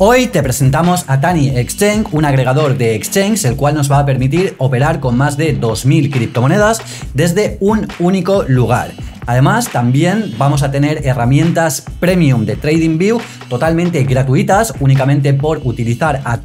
Hoy te presentamos a Tani Exchange, un agregador de exchanges el cual nos va a permitir operar con más de 2.000 criptomonedas desde un único lugar. Además, también vamos a tener herramientas premium de TradingView totalmente gratuitas, únicamente por utilizar a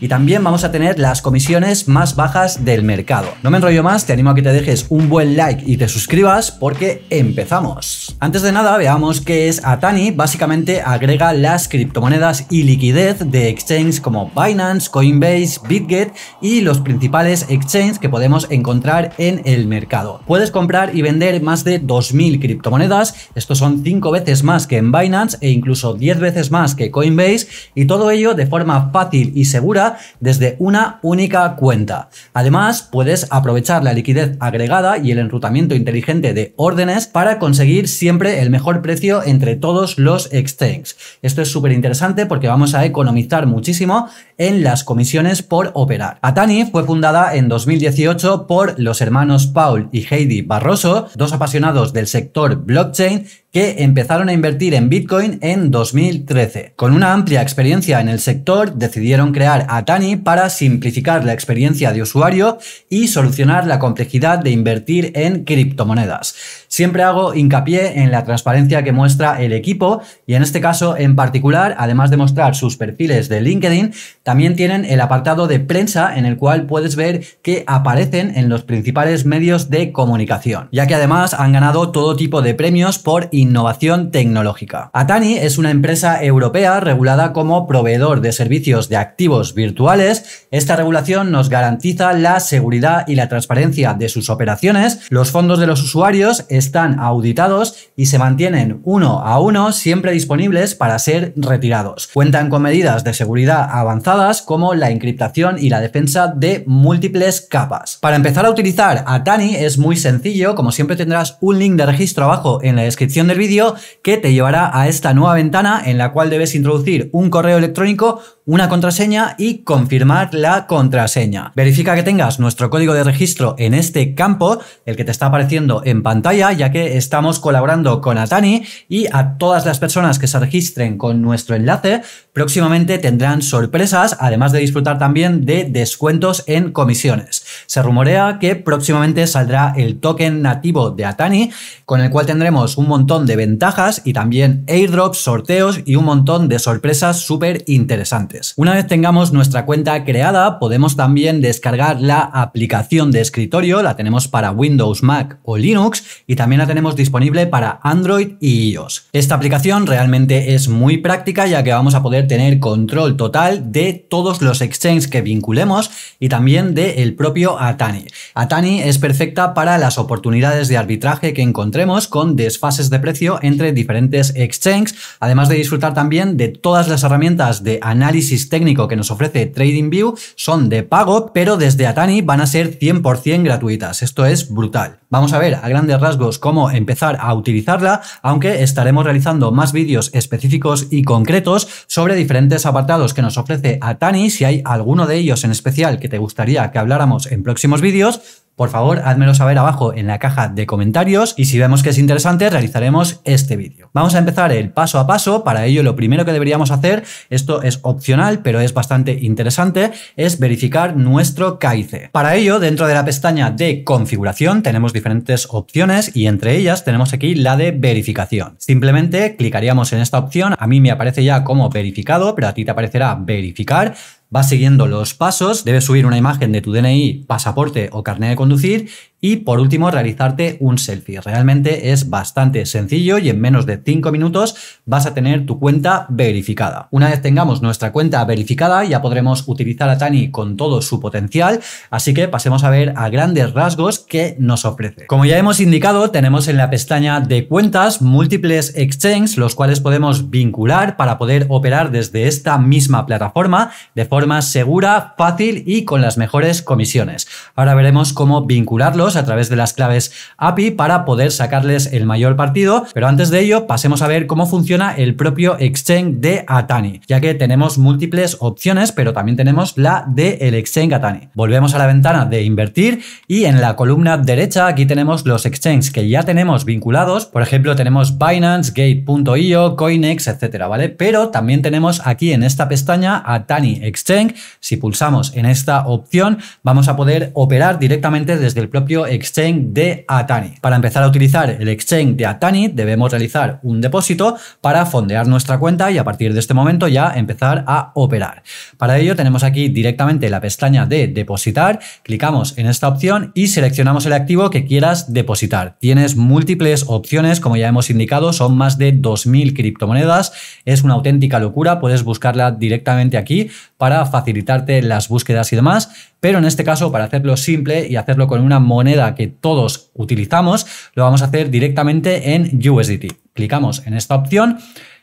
y también vamos a tener las comisiones más bajas del mercado. No me enrollo más, te animo a que te dejes un buen like y te suscribas porque empezamos. Antes de nada, veamos qué es Atani. Básicamente agrega las criptomonedas y liquidez de exchanges como Binance, Coinbase, BitGet y los principales exchanges que podemos encontrar en el mercado. Puedes comprar y vender más de criptomonedas. Estos son cinco veces más que en Binance e incluso 10 veces más que Coinbase y todo ello de forma fácil y segura desde una única cuenta. Además, puedes aprovechar la liquidez agregada y el enrutamiento inteligente de órdenes para conseguir siempre el mejor precio entre todos los exchanges. Esto es súper interesante porque vamos a economizar muchísimo en las comisiones por operar. Atani fue fundada en 2018 por los hermanos Paul y Heidi Barroso, dos apasionados de sector blockchain que empezaron a invertir en Bitcoin en 2013. Con una amplia experiencia en el sector, decidieron crear Atani para simplificar la experiencia de usuario y solucionar la complejidad de invertir en criptomonedas. Siempre hago hincapié en la transparencia que muestra el equipo y en este caso en particular, además de mostrar sus perfiles de LinkedIn, también tienen el apartado de prensa en el cual puedes ver que aparecen en los principales medios de comunicación, ya que además han ganado todo tipo de premios por innovación tecnológica. Atani es una empresa europea regulada como proveedor de servicios de activos virtuales. Esta regulación nos garantiza la seguridad y la transparencia de sus operaciones, los fondos de los usuarios, están auditados y se mantienen uno a uno siempre disponibles para ser retirados. Cuentan con medidas de seguridad avanzadas como la encriptación y la defensa de múltiples capas. Para empezar a utilizar Atani es muy sencillo, como siempre tendrás un link de registro abajo en la descripción del vídeo que te llevará a esta nueva ventana en la cual debes introducir un correo electrónico, una contraseña y confirmar la contraseña. Verifica que tengas nuestro código de registro en este campo, el que te está apareciendo en pantalla ya que estamos colaborando con Atani y a todas las personas que se registren con nuestro enlace, próximamente tendrán sorpresas, además de disfrutar también de descuentos en comisiones. Se rumorea que próximamente saldrá el token nativo de Atani, con el cual tendremos un montón de ventajas y también airdrops, sorteos y un montón de sorpresas súper interesantes. Una vez tengamos nuestra cuenta creada, podemos también descargar la aplicación de escritorio, la tenemos para Windows, Mac o Linux, y también la tenemos disponible para Android y iOS. Esta aplicación realmente es muy práctica ya que vamos a poder tener control total de todos los exchanges que vinculemos y también del propio Atani. Atani es perfecta para las oportunidades de arbitraje que encontremos con desfases de precio entre diferentes exchanges, además de disfrutar también de todas las herramientas de análisis técnico que nos ofrece TradingView, son de pago, pero desde Atani van a ser 100% gratuitas. Esto es brutal. Vamos a ver a grandes rasgos cómo empezar a utilizarla, aunque estaremos realizando más vídeos específicos y concretos sobre diferentes apartados que nos ofrece Atani. Si hay alguno de ellos en especial que te gustaría que habláramos en próximos vídeos, por favor, házmelo saber abajo en la caja de comentarios y si vemos que es interesante realizaremos este vídeo. Vamos a empezar el paso a paso, para ello lo primero que deberíamos hacer, esto es opcional pero es bastante interesante, es verificar nuestro KIC. Para ello, dentro de la pestaña de configuración tenemos diferentes opciones y entre ellas tenemos aquí la de verificación. Simplemente clicaríamos en esta opción, a mí me aparece ya como verificado, pero a ti te aparecerá verificar vas siguiendo los pasos, debes subir una imagen de tu DNI, pasaporte o carnet de conducir y por último realizarte un selfie. Realmente es bastante sencillo y en menos de 5 minutos vas a tener tu cuenta verificada. Una vez tengamos nuestra cuenta verificada ya podremos utilizar a Tani con todo su potencial, así que pasemos a ver a grandes rasgos qué nos ofrece. Como ya hemos indicado, tenemos en la pestaña de cuentas múltiples exchanges los cuales podemos vincular para poder operar desde esta misma plataforma de forma forma segura, fácil y con las mejores comisiones. Ahora veremos cómo vincularlos a través de las claves API para poder sacarles el mayor partido, pero antes de ello pasemos a ver cómo funciona el propio exchange de Atani, ya que tenemos múltiples opciones, pero también tenemos la del el exchange Atani. Volvemos a la ventana de invertir y en la columna derecha aquí tenemos los exchanges que ya tenemos vinculados, por ejemplo tenemos Binance, Gate.io, Coinex, etcétera, ¿vale? Pero también tenemos aquí en esta pestaña Atani Exchange si pulsamos en esta opción, vamos a poder operar directamente desde el propio exchange de Atani. Para empezar a utilizar el exchange de Atani, debemos realizar un depósito para fondear nuestra cuenta y a partir de este momento ya empezar a operar. Para ello tenemos aquí directamente la pestaña de depositar, clicamos en esta opción y seleccionamos el activo que quieras depositar. Tienes múltiples opciones, como ya hemos indicado, son más de 2.000 criptomonedas, es una auténtica locura, puedes buscarla directamente aquí, para facilitarte las búsquedas y demás, pero en este caso para hacerlo simple y hacerlo con una moneda que todos utilizamos, lo vamos a hacer directamente en USDT. Clicamos en esta opción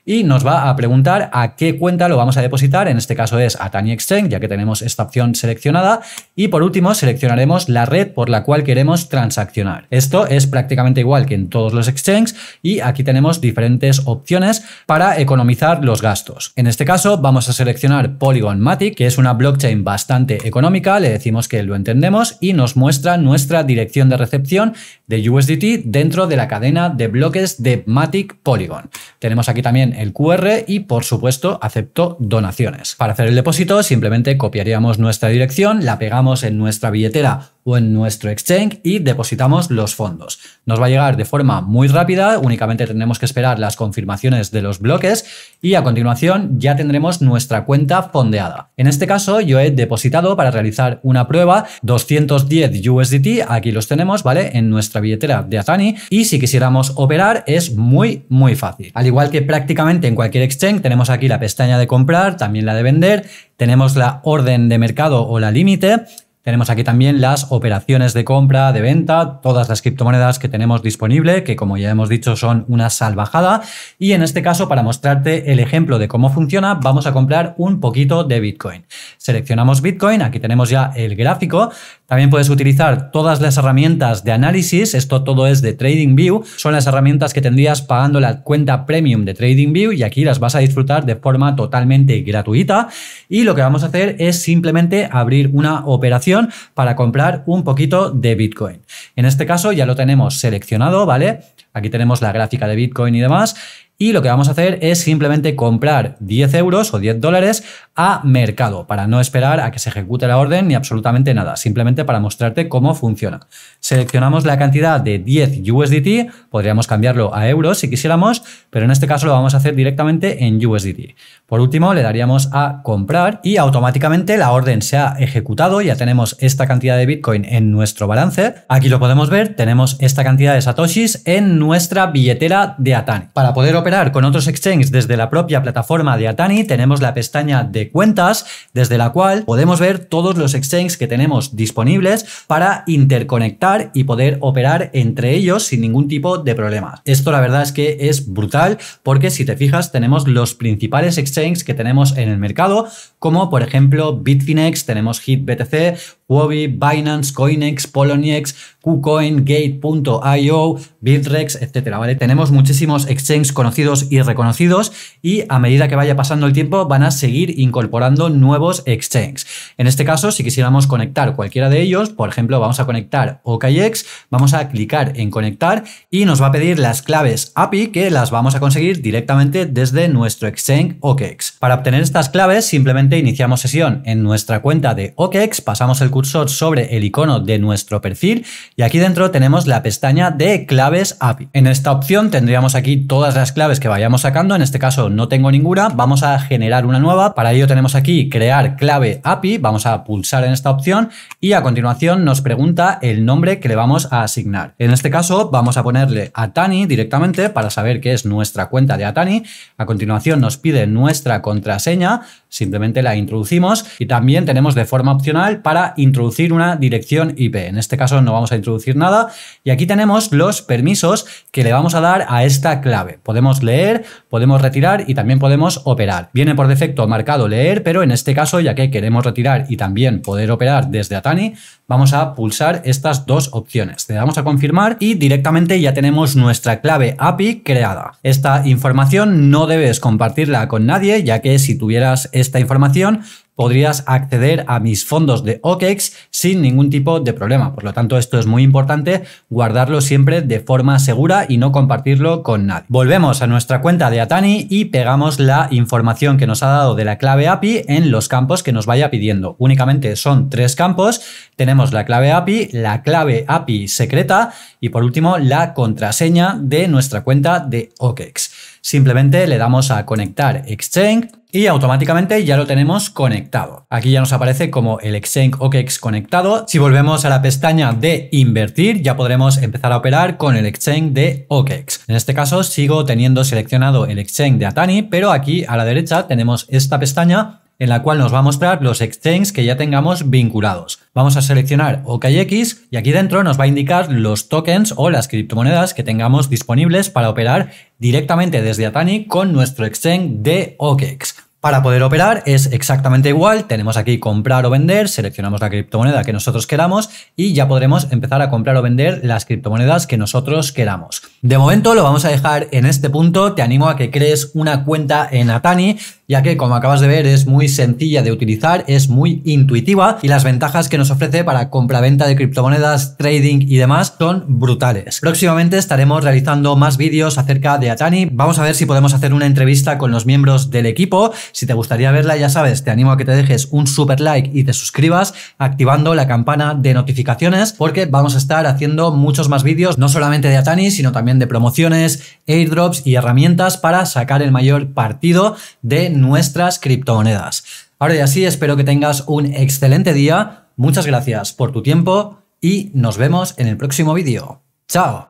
y nos va a preguntar a qué cuenta lo vamos a depositar. En este caso es a Exchange, ya que tenemos esta opción seleccionada. Y por último, seleccionaremos la red por la cual queremos transaccionar. Esto es prácticamente igual que en todos los exchanges y aquí tenemos diferentes opciones para economizar los gastos. En este caso, vamos a seleccionar Polygon Matic, que es una blockchain bastante económica. Le decimos que lo entendemos y nos muestra nuestra dirección de recepción de USDT dentro de la cadena de bloques de Matic Polygon. Tenemos aquí también el QR y por supuesto acepto donaciones. Para hacer el depósito simplemente copiaríamos nuestra dirección, la pegamos en nuestra billetera o en nuestro exchange y depositamos los fondos. Nos va a llegar de forma muy rápida, únicamente tenemos que esperar las confirmaciones de los bloques y a continuación ya tendremos nuestra cuenta fondeada. En este caso yo he depositado para realizar una prueba 210 USDT, aquí los tenemos, ¿vale? En nuestra billetera de Azani. y si quisiéramos operar es muy muy fácil. Al igual que prácticamente en cualquier exchange tenemos aquí la pestaña de comprar, también la de vender, tenemos la orden de mercado o la límite tenemos aquí también las operaciones de compra, de venta, todas las criptomonedas que tenemos disponible, que como ya hemos dicho son una salvajada. Y en este caso, para mostrarte el ejemplo de cómo funciona, vamos a comprar un poquito de Bitcoin. Seleccionamos Bitcoin, aquí tenemos ya el gráfico. También puedes utilizar todas las herramientas de análisis, esto todo es de TradingView, son las herramientas que tendrías pagando la cuenta premium de TradingView y aquí las vas a disfrutar de forma totalmente gratuita y lo que vamos a hacer es simplemente abrir una operación para comprar un poquito de Bitcoin. En este caso ya lo tenemos seleccionado, ¿vale? Aquí tenemos la gráfica de Bitcoin y demás. Y lo que vamos a hacer es simplemente comprar 10 euros o 10 dólares a mercado para no esperar a que se ejecute la orden ni absolutamente nada, simplemente para mostrarte cómo funciona. Seleccionamos la cantidad de 10 USDT, podríamos cambiarlo a euros si quisiéramos, pero en este caso lo vamos a hacer directamente en USDT. Por último, le daríamos a comprar y automáticamente la orden se ha ejecutado, ya tenemos esta cantidad de Bitcoin en nuestro balance. Aquí lo podemos ver, tenemos esta cantidad de satoshis en nuestra billetera de Atani. Para poder operar con otros exchanges desde la propia plataforma de Atani, tenemos la pestaña de cuentas, desde la cual podemos ver todos los exchanges que tenemos disponibles para interconectar y poder operar entre ellos sin ningún tipo de problema. Esto la verdad es que es brutal porque si te fijas tenemos los principales exchanges que tenemos en el mercado como por ejemplo Bitfinex, tenemos HitBTC, Huobi, Binance, Coinex, Poloniex, KuCoin, Gate.io, Bitrex, etc. ¿vale? Tenemos muchísimos exchanges conocidos y reconocidos y a medida que vaya pasando el tiempo van a seguir incorporando nuevos exchanges. En este caso, si quisiéramos conectar cualquiera de ellos, por ejemplo, vamos a conectar OKX, vamos a clicar en conectar y nos va a pedir las claves API que las vamos a conseguir directamente desde nuestro exchange OKEx Para obtener estas claves, simplemente iniciamos sesión en nuestra cuenta de OKEx, pasamos el cursor sobre el icono de nuestro perfil y aquí dentro tenemos la pestaña de claves API. En esta opción tendríamos aquí todas las claves que vayamos sacando, en este caso no tengo ninguna, vamos a generar una nueva, para ello tenemos aquí crear clave API, vamos a pulsar en esta opción y a continuación nos pregunta el nombre que le vamos a asignar. En este caso vamos a ponerle Atani directamente para saber que es nuestra cuenta de Atani, a continuación nos pide nuestra contraseña, Simplemente la introducimos y también tenemos de forma opcional para introducir una dirección IP. En este caso no vamos a introducir nada y aquí tenemos los permisos que le vamos a dar a esta clave. Podemos leer, podemos retirar y también podemos operar. Viene por defecto marcado leer, pero en este caso ya que queremos retirar y también poder operar desde Atani, vamos a pulsar estas dos opciones. Le damos a confirmar y directamente ya tenemos nuestra clave API creada. Esta información no debes compartirla con nadie, ya que si tuvieras esta información podrías acceder a mis fondos de OKEx sin ningún tipo de problema. Por lo tanto, esto es muy importante, guardarlo siempre de forma segura y no compartirlo con nadie. Volvemos a nuestra cuenta de Atani y pegamos la información que nos ha dado de la clave API en los campos que nos vaya pidiendo. Únicamente son tres campos. Tenemos la clave API, la clave API secreta y por último la contraseña de nuestra cuenta de OKEx. Simplemente le damos a conectar Exchange y automáticamente ya lo tenemos conectado. Aquí ya nos aparece como el Exchange OKEx conectado. Si volvemos a la pestaña de invertir, ya podremos empezar a operar con el Exchange de OKEx. En este caso sigo teniendo seleccionado el Exchange de Atani, pero aquí a la derecha tenemos esta pestaña en la cual nos va a mostrar los exchanges que ya tengamos vinculados. Vamos a seleccionar OKX y aquí dentro nos va a indicar los tokens o las criptomonedas que tengamos disponibles para operar directamente desde Atani con nuestro exchange de OKX. Para poder operar es exactamente igual, tenemos aquí comprar o vender, seleccionamos la criptomoneda que nosotros queramos y ya podremos empezar a comprar o vender las criptomonedas que nosotros queramos. De momento lo vamos a dejar en este punto, te animo a que crees una cuenta en Atani, ya que como acabas de ver es muy sencilla de utilizar, es muy intuitiva y las ventajas que nos ofrece para compraventa de criptomonedas, trading y demás son brutales. Próximamente estaremos realizando más vídeos acerca de Atani, vamos a ver si podemos hacer una entrevista con los miembros del equipo, si te gustaría verla ya sabes, te animo a que te dejes un super like y te suscribas activando la campana de notificaciones porque vamos a estar haciendo muchos más vídeos, no solamente de Atani, sino también de promociones, airdrops y herramientas para sacar el mayor partido de nuestras criptomonedas. Ahora y así espero que tengas un excelente día, muchas gracias por tu tiempo y nos vemos en el próximo vídeo. ¡Chao!